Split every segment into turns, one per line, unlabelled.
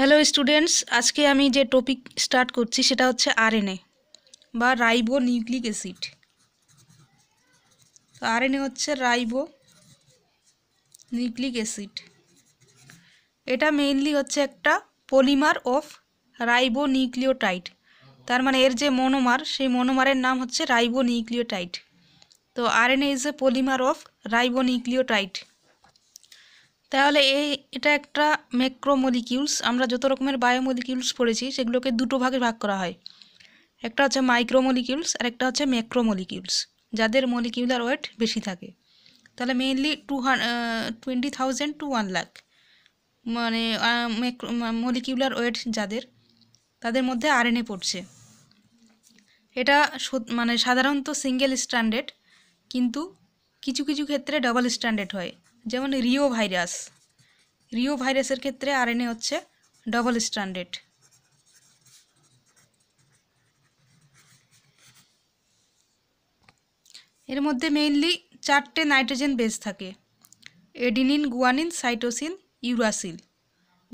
Hello students আজকে আমি যে টপিক স্টার্ট করছি সেটা হচ্ছে আরএনএ বা রাইবো নিউক্লিক অ্যাসিড আর আরএনএ হচ্ছে রাইবো নিউক্লিক অ্যাসিড এটা মেইনলি হচ্ছে একটা পলিমার অফ রাইবো নিউক্লিওটাইড তার মানে এর যে মনোমার সেই মনোমারের নাম হচ্ছে রাইবো নিউক্লিওটাইড তো RNA is a polymer of ribonucleotide তাহলে এই এটা একটা ম্যাক্রোমলিকিউলস আমরা যত রকমের বায়োমলিকিউলস পড়েছি সেগুলোকে দুটো ভাগে ভাগ করা হয় একটা হচ্ছে মাইক্রোমলিকিউলস আর একটা হচ্ছে ম্যাক্রোমলিকিউলস যাদের মলিকিউলার ওয়েট বেশি থাকে তাহলে mainly to twenty thousand to one lakh মানে মলিকিউলার ওয়েট যাদের তাদের মধ্যে আরএনএ পড়ছে এটা মানে সাধারণত সিঙ্গেল স্ট্যান্ডার্ড কিন্তু কিছু কিছু ক্ষেত্রে ডাবল স্ট্যান্ডার্ড হয় যেমন রিও ভাইরাস রিও ভাইরাসের ক্ষেত্রে এনএ হচ্ছে ডবল স্ট্যান্ডার্ড এর মধ্যে মেইনলি চারটে নাইট্রোজেন বেস থাকে এডিনিন গুয়ানিন সাইটোসিন ইউরাসিল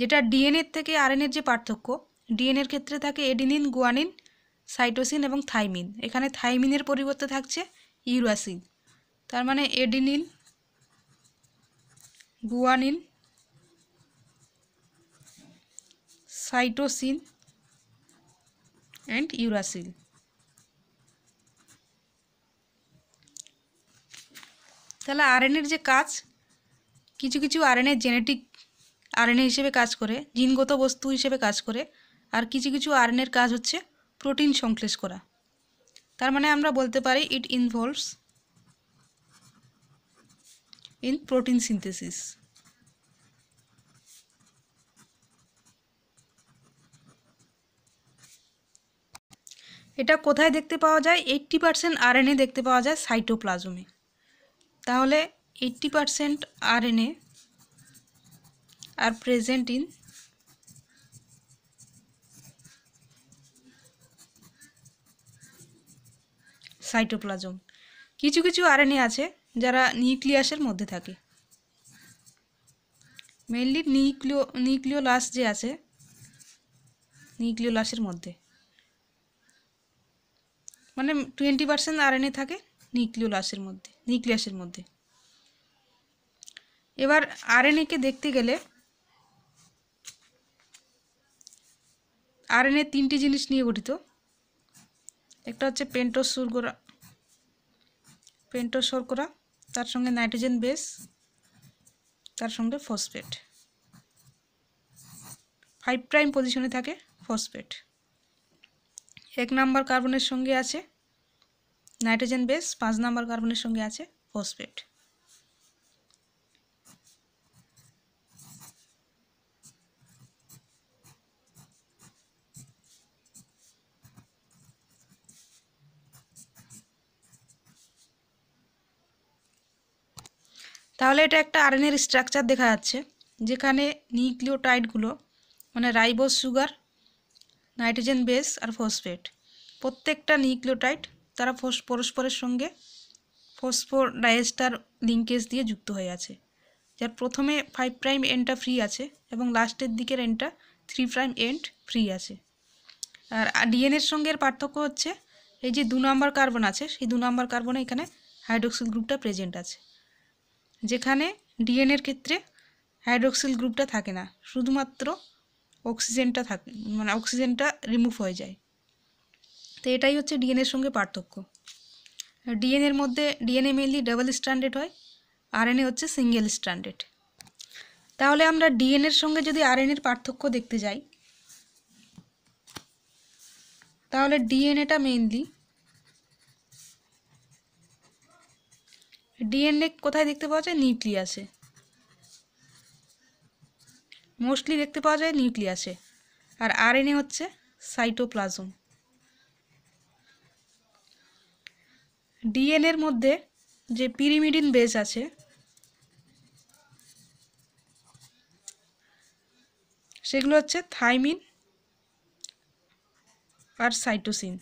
যেটা ডিএনএর থেকে আরএনএর যে পার্থক্য ডিএনএর ক্ষেত্রে থাকে এডিনিন গুয়ানিন সাইটোসিন এবং থাইমিন এখানে থাইমিনের পরিবর্তে থাকছে ইউরাসিল তার মানে adenine guanine cytosine and uracil তাহলে আরএনএর যে কাজ কিছু কিছু আরএনএ জেনেটিক আরএনএ হিসেবে কাজ করে জিনগত বস্তু হিসেবে কাজ করে আর কিছু কিছু আরএনএর কাজ হচ্ছে প্রোটিন সংশ্লেষ করা তার মানে আমরা বলতে পারি it involves in protein synthesis. এটা কোথায় দেখতে পাওয়া যায় এইটটি পারসেন্ট এনএ দেখতে পাওয়া যায় সাইটোপ্লাজমে তাহলে eighty percent RNA are present in cytoplasm কিছু কিছু আর আছে যারা নিউক্লিয়াসের মধ্যে থাকে মেনলি নিউক্লিও নিউক্লিওলাস যে আছে নিউক্লিওলাসের মধ্যে মানে টোয়েন্টি পার্সেন্ট এনে থাকে নিউক্লিওলাসের মধ্যে নিউক্লিয়াসের মধ্যে এবার আর আরএনএকে দেখতে গেলে আরএনএ তিনটি জিনিস নিয়ে গঠিত একটা হচ্ছে পেন্টোস সুরগোরা পেন্টোস শর্করা তার সঙ্গে নাইট্রোজেন বেস তার সঙ্গে ফসফেট ফাইভ প্রাইম পজিশনে থাকে ফসফেট এক নাম্বার কার্বনের সঙ্গে আছে নাইট্রোজেন বেস পাঁচ নাম্বার কার্বনের সঙ্গে আছে ফসফেট তাহলে এটা একটা আরএনএর স্ট্রাকচার দেখা যাচ্ছে যেখানে নিউক্লিওটাইডগুলো মানে রাইবোস সুগার নাইট্রোজেন বেস আর ফসফেট প্রত্যেকটা নিউক্লিওটাইড তারা পরস্পরের সঙ্গে ফসফোর ডায়েস্টার লিঙ্কেজ দিয়ে যুক্ত হয়ে আছে যার প্রথমে ফাইভ প্রাইম এন্ডটা ফ্রি আছে এবং লাস্টের দিকের এন্ডটা থ্রি প্রাইম এন্ড ফ্রি আছে আর ডিএনএর সঙ্গে এর পার্থক্য হচ্ছে এই যে দু নম্বর কার্বন আছে সেই দু নম্বর কার্বনে এখানে হাইড্রোক্সিল গ্রুপটা প্রেজেন্ট আছে যেখানে ডিএনএর ক্ষেত্রে হাইড্রোক্সিল গ্রুপটা থাকে না শুধুমাত্র অক্সিজেনটা থাকে মানে অক্সিজেনটা রিমুভ হয়ে যায় তো এটাই হচ্ছে ডিএনএর সঙ্গে পার্থক্য ডিএনএর মধ্যে ডিএনএ মেনলি ডাবল স্ট্যান্ডার্ড হয় আরএনএ হচ্ছে সিঙ্গেল স্ট্যান্ডার্ড তাহলে আমরা ডিএনএর সঙ্গে যদি আরএনএর পার্থক্য দেখতে যাই তাহলে ডিএনএটা মেনলি ডিএনএ কোথায় দেখতে পাওয়া যায় নিউক্লিয়াসে মোস্টলি দেখতে পাওয়া যায় নিউক্লিয়াসে আর আরএনএ হচ্ছে সাইটোপ্লাজম ডিএনএর মধ্যে যে পিরিমিডিন বেস আছে সেগুলো হচ্ছে থাইমিন আর সাইটোসিন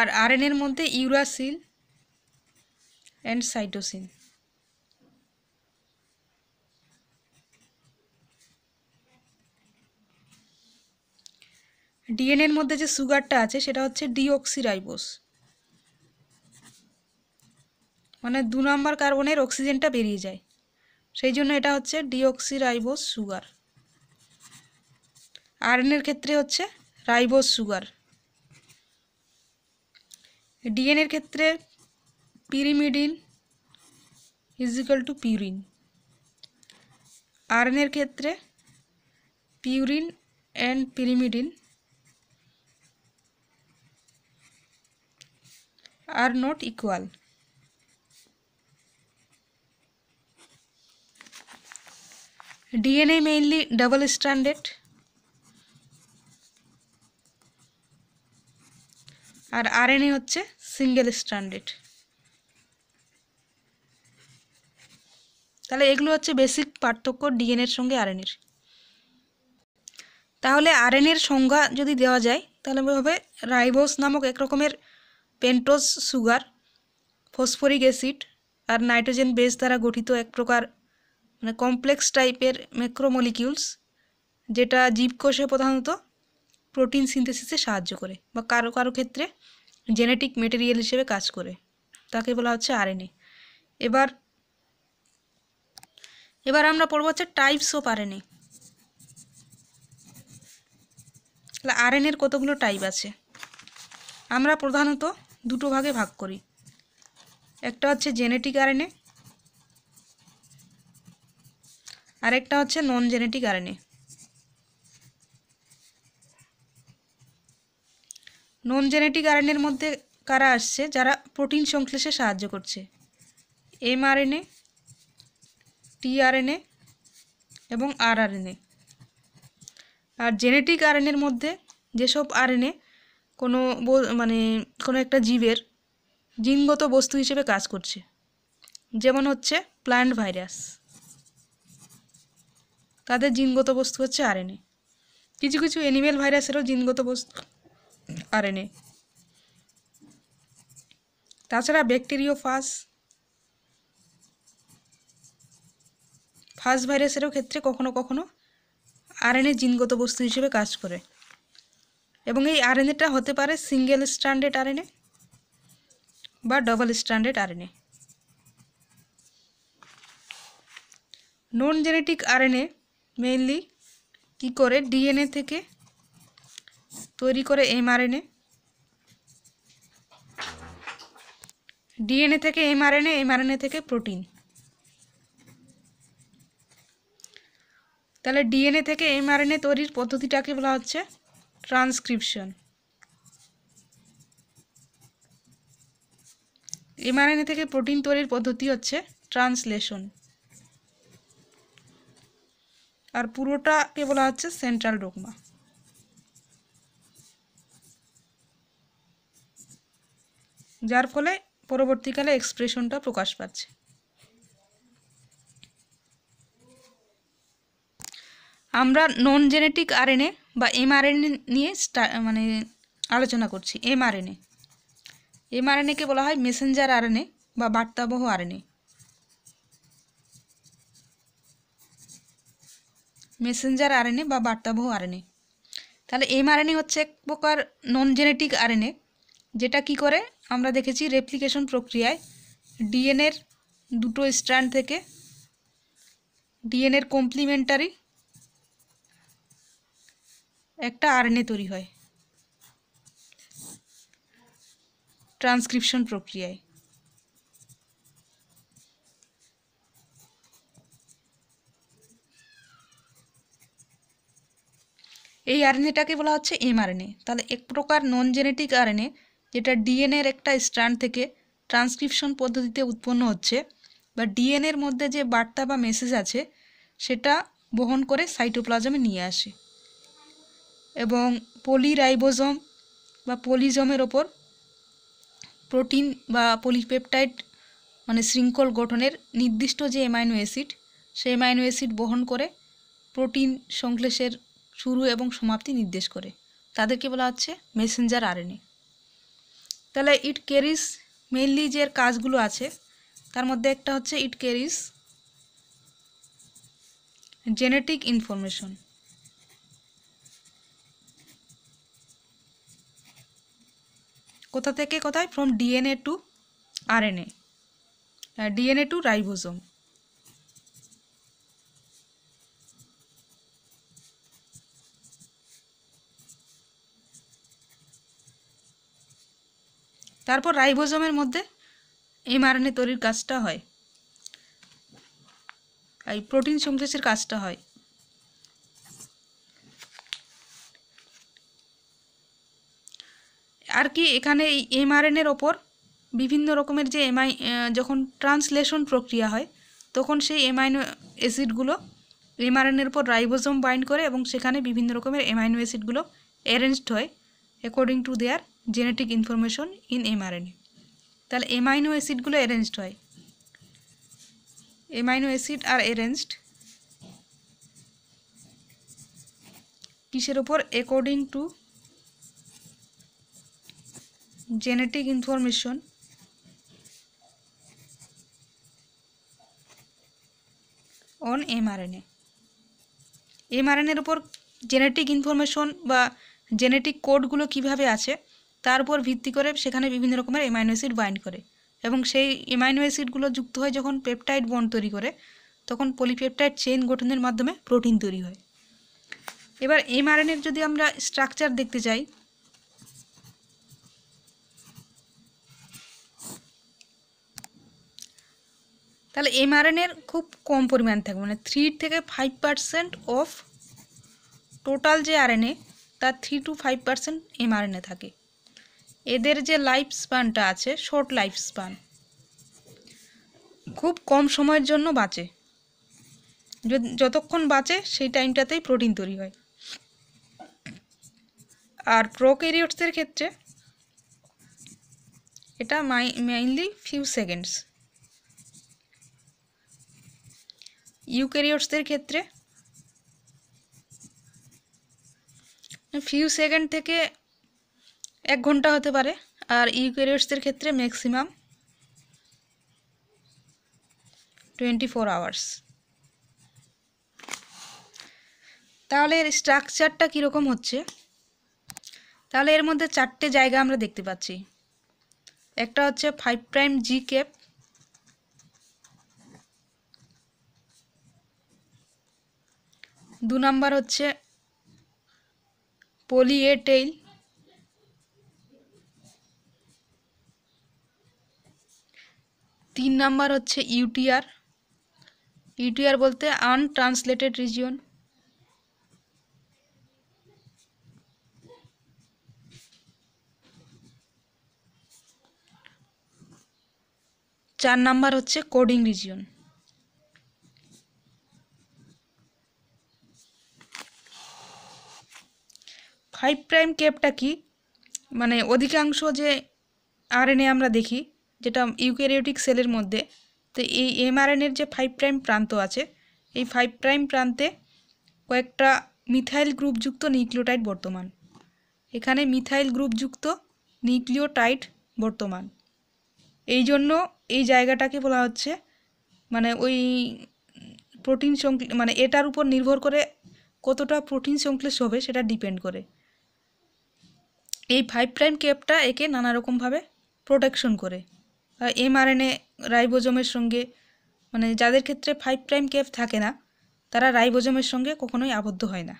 আর আরএনএর মধ্যে ইউরাসিন অ্যান্ড সাইটোসিন ডিএনএর মধ্যে যে সুগারটা আছে সেটা হচ্ছে ডিঅক্সিরাইবোস মানে দু নম্বর কার্বনের অক্সিজেনটা বেরিয়ে যায় সেই জন্য এটা হচ্ছে ডিঅক্সিরাইবোস সুগার আরএনএর ক্ষেত্রে হচ্ছে রাইবোস সুগার ডিএনএর ক্ষেত্রে pyrimidine is equal to purine আরএনএর ক্ষেত্রে purine and pyrimidine are not equal DNA mainly double stranded আর RNA হচ্ছে সিঙ্গেল স্ট্যান্ডার্ড তাহলে এগুলো হচ্ছে বেসিক পার্থক্য ডিএনএর সঙ্গে আরএনএর তাহলে আরএনএর সংজ্ঞা যদি দেওয়া যায় তাহলে হবে রাইবোস নামক এক রকমের পেন্টোজ সুগার ফসফরিক অ্যাসিড আর নাইট্রোজেন বেস দ্বারা গঠিত এক প্রকার মানে কমপ্লেক্স টাইপের ম্যাক্রোমলিকিউলস যেটা জীবকোষে প্রধানত প্রোটিন সিনথেসিসে সাহায্য করে বা কারো কারো ক্ষেত্রে জেনেটিক মেটেরিয়াল হিসেবে কাজ করে তাকে বলা হচ্ছে আরএনএ এবার এবার আমরা পড়বো হচ্ছে টাইপস অফ আরএনএ আরএনএর কতগুলো টাইপ আছে আমরা প্রধানত দুটো ভাগে ভাগ করি একটা হচ্ছে জেনেটিক আরএনএ আরেকটা হচ্ছে non genetic RNA non genetic আরএনএর মধ্যে কারা আসছে যারা প্রোটিন সংশ্লেষে সাহায্য করছে এমআরএনএ টিআরএনএ এবং আরআরএনএ আর জেনেটিক আরএনএর মধ্যে যেসব আরএনএ কোনো মানে কোনো একটা জীবের জিনগত বস্তু হিসেবে কাজ করছে যেমন হচ্ছে প্ল্যান্ট ভাইরাস তাদের জিনগত বস্তু হচ্ছে আরএনএ কিছু কিছু অ্যানিমেল ভাইরাসেরও জিনগত বস্তু আরএনএ তাছাড়া ব্যাকটেরিওফাস ফাস ভাইরাসেরও ক্ষেত্রে কখনো কখনো আরএনএ জিনগত বস্তু হিসেবে কাজ করে এবং এই আরএনএটা হতে পারে সিঙ্গেল স্ট্যান্ডার্ড আরএনএ বা double stranded RNA non genetic RNA mainly কী করে ডিএনএ থেকে তৈরি করে এমআরএনএ ডিএনএ থেকে এমআরএনএ এমআরএনএ থেকে প্রোটিন তাহলে ডিএনএ থেকে এমআরএনএ তৈরির পদ্ধতিটাকে বলা হচ্ছে ট্রান্সক্রিপশন এমআরএনএ থেকে প্রোটিন তৈরির পদ্ধতি হচ্ছে ট্রান্সলেশন আর পুরোটাকে বলা হচ্ছে সেন্ট্রাল ডোগমা যার ফলে পরবর্তীকালে এক্সপ্রেশনটা প্রকাশ পাচ্ছে আমরা নন জেনেটিক আরএনএ বা এমআরএনএ নিয়ে মানে আলোচনা করছি এমআরএনএ এমআরএনএকে বলা হয় মেসেঞ্জার আরএনএ বা বার্তাবহ আরএনএ মেসেঞ্জার আরএনএ বা বার্তাবহ আরএনএ তাহলে এমআরএনএ হচ্ছে এক প্রকার নন জেনেটিক আরএনএ যেটা কি করে আমরা দেখেছি রেপ্লিকেশন প্রক্রিয়ায় ডিএনএর দুটো স্ট্র্যান্ড থেকে ডিএনএর কমপ্লিমেন্টারি একটা আরএনএ তৈরি হয় ট্রান্সক্রিপশন প্রক্রিয়ায় এই আরএনএটাকে বলা হচ্ছে এমআরএনএ তাহলে এক প্রকার নন জেনেটিক আরএনএ যেটা ডিএনএর একটা স্ট্র্যান্ড থেকে ট্রান্সক্রিপশন পদ্ধতিতে উৎপন্ন হচ্ছে বা ডিএনএর মধ্যে যে বার্তা বা মেসেজ আছে সেটা বহন করে সাইটোপ্লাজমে নিয়ে আসে এবং পলিরাইবোজম বা পলিজমের ওপর প্রোটিন বা পলিপেপটাইড মানে শৃঙ্খল গঠনের নির্দিষ্ট যে এমাইনো অ্যাসিড সেই এমাইনো অ্যাসিড বহন করে প্রোটিন সংশ্লেষের শুরু এবং সমাপ্তি নির্দেশ করে তাদেরকে বলা হচ্ছে মেসেঞ্জার আরএনএ তাহলে ইট ক্যারিস মেইনলি যে কাজগুলো আছে তার মধ্যে একটা হচ্ছে ইট ক্যারিস জেনেটিক ইনফরমেশন কোথা থেকে কোথায় from DNA to RNA DNA to ribosome তারপর রাইভোজমের মধ্যে এমআরএনএ তৈরির কাজটা হয় এই প্রোটিন সংশ্লেষের কাজটা হয় আর কি এখানে এই এর ওপর বিভিন্ন রকমের যে এমআই যখন ট্রান্সলেশন প্রক্রিয়া হয় তখন সেই এমাইনো অ্যাসিডগুলো এর উপর রাইবোজম বাইন্ড করে এবং সেখানে বিভিন্ন রকমের এমাইনো অ্যাসিডগুলো অ্যারেঞ্জড হয় according to their genetic information in mRNA তাহলে এমাইনো অ্যাসিডগুলো অ্যারেঞ্জড হয় এমাইনো অ্যাসিড আর অ্যারেঞ্জড কিসের ওপর according to genetic information on mRNA এমআরএনএর উপর জেনেটিক ইনফরমেশন বা জেনেটিক কোডগুলো কিভাবে আছে তার উপর ভিত্তি করে সেখানে বিভিন্ন রকমের এমাইনো অ্যাসিড বাইন্ড করে এবং সেই এমাইনো অ্যাসিডগুলো যুক্ত হয় যখন পেপটাইড বন্ড তৈরি করে তখন পলিপেপটাইড চেইন গঠনের মাধ্যমে প্রোটিন তৈরি হয় এবার এমআরএনএর যদি আমরা স্ট্রাকচার দেখতে চাই তাহলে এমআরএনএর খুব কম পরিমাণ থাকবে মানে থ্রি থেকে ফাইভ পারসেন্ট অফ টোটাল যে আরএনএ তার three to five percent mRNA থাকে এদের যে লাইফ স্প্যানটা আছে শর্ট লাইফ স্প্যান খুব কম সময়ের জন্য বাঁচে যতক্ষণ বাঁচে সেই টাইমটাতেই প্রোটিন তৈরি হয় আর প্রোক্যারিওটসের ক্ষেত্রে এটা মাই মেইনলি ফিউ সেকেন্ডস ইউক্যারিওটসদের ক্ষেত্রে ফিউ সেকেন্ড থেকে এক ঘন্টা হতে পারে আর ইউক্যারিওটসদের ক্ষেত্রে ম্যাক্সিমাম টোয়েন্টি ফোর আওয়ার্স তাহলে এর স্ট্রাকচারটা কীরকম হচ্ছে তাহলে এর মধ্যে চারটে জায়গা আমরা দেখতে পাচ্ছি একটা হচ্ছে ফাইভ প্রাইম জি ক্যাপ দু নাম্বার হচ্ছে পলি এ টেইল তিন নাম্বার হচ্ছে ইউটিআর ইউটিআর বলতে আনট্রান্সলেটেড রিজিয়ন চার নাম্বার হচ্ছে কোডিং রিজিয়ন ফাইভ প্রাইম কেপটা কি মানে অধিকাংশ যে আরএনএ আমরা দেখি যেটা ইউকেরিওটিক সেলের মধ্যে তো এই এমআরএনএর যে ফাইভ প্রাইম প্রান্ত আছে এই ফাইভ প্রাইম প্রান্তে কয়েকটা মিথাইল গ্রুপযুক্ত নিউক্লিওটাইড বর্তমান এখানে মিথাইল গ্রুপযুক্ত নিউক্লিওটাইড বর্তমান এই জন্য এই জায়গাটাকে বলা হচ্ছে মানে ওই প্রোটিন সংশ্লে মানে এটার উপর নির্ভর করে কতটা প্রোটিন সংশ্লেষ হবে সেটা ডিপেন্ড করে এই ফাইভ প্রাইম ক্যাপটা একে নানা রকমভাবে প্রোটেকশন করে এমআরএনএ রাইবোজোমের সঙ্গে মানে যাদের ক্ষেত্রে ফাইভ প্রাইম কেফ থাকে না তারা রাইবোজোমের সঙ্গে কখনোই আবদ্ধ হয় না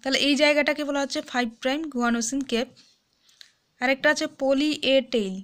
তাহলে এই জায়গাটাকে বলা হচ্ছে ফাইভ প্রাইম গুয়ানোসিন কেপ আরেকটা আছে পলি এ টেইল